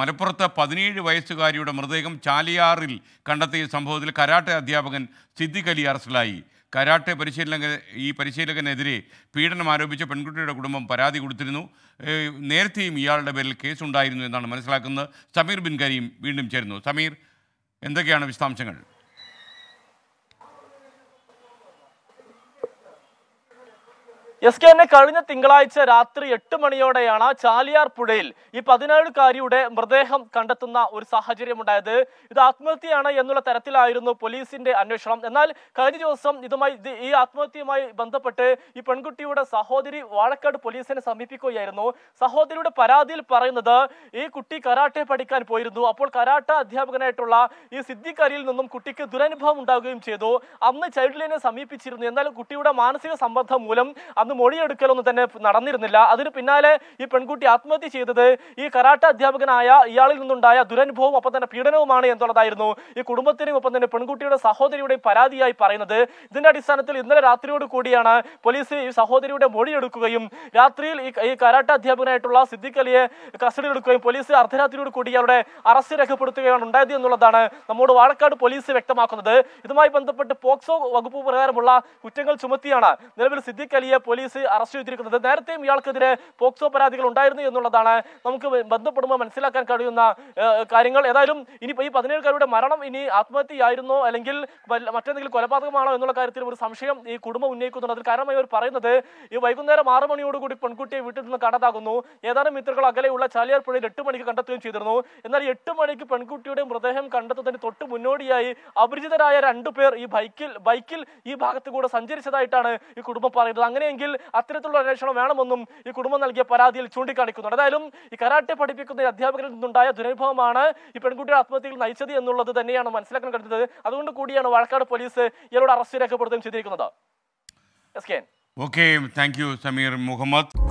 മലപ്പുറത്ത് പതിനേഴ് വയസ്സുകാരിയുടെ മൃതദേഹം ചാലിയാറിൽ കണ്ടെത്തിയ സംഭവത്തിൽ കരാട്ടെ അധ്യാപകൻ സിദ്ധിഖലി അറസ്റ്റിലായി കരാട്ടെ പരിശീലക ഈ പരിശീലകനെതിരെ പീഡനം ആരോപിച്ച പെൺകുട്ടിയുടെ കുടുംബം പരാതി കൊടുത്തിരുന്നു നേരത്തെയും ഇയാളുടെ പേരിൽ കേസുണ്ടായിരുന്നു എന്നാണ് മനസ്സിലാക്കുന്നത് സമീർ ബിൻ കരീം വീണ്ടും ചേരുന്നു സമീർ എന്തൊക്കെയാണ് വിശദാംശങ്ങൾ എസ് കെ എന്നെ കഴിഞ്ഞ തിങ്കളാഴ്ച രാത്രി എട്ട് മണിയോടെയാണ് ചാലിയാർ പുഴയിൽ ഈ പതിനേഴുകാരിയുടെ മൃതദേഹം കണ്ടെത്തുന്ന ഒരു സാഹചര്യം ഉണ്ടായത് ഇത് ആത്മഹത്യയാണ് എന്നുള്ള തരത്തിലായിരുന്നു പോലീസിന്റെ അന്വേഷണം എന്നാൽ കഴിഞ്ഞ ദിവസം ഇതുമായി ഈ ആത്മഹത്യയുമായി ബന്ധപ്പെട്ട് ഈ പെൺകുട്ടിയുടെ സഹോദരി വാഴക്കാട് പോലീസിനെ സമീപിക്കുകയായിരുന്നു സഹോദരിയുടെ പരാതിയിൽ പറയുന്നത് ഈ കുട്ടി കരാട്ടെ പഠിക്കാൻ പോയിരുന്നു അപ്പോൾ കരാട്ട അധ്യാപകനായിട്ടുള്ള ഈ സിദ്ധിക്കരിയിൽ നിന്നും കുട്ടിക്ക് ദുരനുഭവം ഉണ്ടാവുകയും ചെയ്തു അന്ന് ചൈൽഡ് ലൈനെ സമീപിച്ചിരുന്നു എന്നാൽ കുട്ടിയുടെ മാനസിക സമ്മർദ്ദം മൂലം അന്ന് മൊഴിയെടുക്കലൊന്നും തന്നെ നടന്നിരുന്നില്ല അതിന് പിന്നാലെ ഈ പെൺകുട്ടി ആത്മഹത്യ ചെയ്തത് ഈ കരാട്ട അധ്യാപകനായ ഇയാളിൽ നിന്നുണ്ടായ ദുരനുഭവവും ഒപ്പം തന്നെ പീഡനവുമാണ് എന്നുള്ളതായിരുന്നു ഈ കുടുംബത്തിനും ഒപ്പം തന്നെ പെൺകുട്ടിയുടെ സഹോദരിയുടെയും പരാതിയായി പറയുന്നത് ഇതിന്റെ അടിസ്ഥാനത്തിൽ ഇന്നലെ രാത്രിയോട് കൂടിയാണ് പോലീസ് ഈ സഹോദരിയുടെ മൊഴിയെടുക്കുകയും രാത്രിയിൽ ഈ കരാട്ട അധ്യാപകനായിട്ടുള്ള സിദ്ദിഖ് അലിയെ എടുക്കുകയും പോലീസ് അർദ്ധരാത്രിയോട് കൂടി ഇയാളുടെ അറസ്റ്റ് രേഖപ്പെടുത്തുകയാണ് ഉണ്ടായത് എന്നുള്ളതാണ് നമ്മോട് വാഴക്കാട് പോലീസ് വ്യക്തമാക്കുന്നത് ഇതുമായി ബന്ധപ്പെട്ട് പോക്സോ വകുപ്പ് പ്രകാരമുള്ള കുറ്റങ്ങൾ ചുമത്തിയാണ് നിലവിൽ സിദ്ദിഖ് അലിയെ പോലീസ് പോലീസ് അറസ്റ്റ് ചെയ്തിരിക്കുന്നത് നേരത്തെയും ഇയാൾക്കെതിരെ പോക്സോ പരാതികൾ ഉണ്ടായിരുന്നു എന്നുള്ളതാണ് നമുക്ക് ബന്ധപ്പെടുമ്പോൾ മനസ്സിലാക്കാൻ കഴിയുന്ന കാര്യങ്ങൾ ഏതായാലും ഇനി ഈ പതിനേഴുകാരുടെ മരണം ഇനി ആത്മഹത്യയായിരുന്നോ അല്ലെങ്കിൽ മറ്റെന്തെങ്കിലും കൊലപാതകമാണോ എന്നുള്ള കാര്യത്തിൽ ഒരു സംശയം ഈ കുടുംബം ഉന്നയിക്കുന്നുണ്ട് അതിൽ കാരണമായി അവർ പറയുന്നത് ഈ വൈകുന്നേരം ആറ് മണിയോടുകൂടി പെൺകുട്ടിയെ വീട്ടിൽ നിന്ന് കടതാകുന്നു ഏതാനും മിത്രങ്ങൾ അകലെയുള്ള ചാലിയാർ പുഴയിൽ എട്ട് മണിക്ക് കണ്ടെത്തുകയും ചെയ്തിരുന്നു എന്നാൽ എട്ട് മണിക്ക് പെൺകുട്ടിയുടെ മൃതദേഹം കണ്ടെത്തുന്നതിന് തൊട്ട് മുന്നോടിയായി അപരിചിതരായ രണ്ടുപേർ ഈ ബൈക്കിൽ ബൈക്കിൽ ഈ ഭാഗത്ത് കൂടെ സഞ്ചരിച്ചതായിട്ടാണ് ഈ കുടുംബം പറയുന്നത് അങ്ങനെയെങ്കിൽ അത്തരത്തിലുള്ള അന്വേഷണം വേണമെന്നും ഈ കുടുംബം നൽകിയ പരാതിയിൽ ചൂണ്ടിക്കാണിക്കുന്നുണ്ട് ഏതായാലും ഈ കരാട്ടെ പഠിപ്പിക്കുന്ന അധ്യാപകരിൽ നിന്നുണ്ടായ ദുരനുഭവമാണ് ഈ പെൺകുട്ടിയുടെ ആത്മഹത്യയിൽ നയിച്ചത് എന്നുള്ളത് തന്നെയാണ് മനസ്സിലാക്കാൻ കഴിഞ്ഞത് അതുകൊണ്ട് കൂടിയാണ് വാഴക്കാട് പോലീസ് ഇയാളോട് അറസ്റ്റ് രേഖപ്പെടുത്തുകയും ചെയ്തിരിക്കുന്നത് okay thank you Sameer Muhammad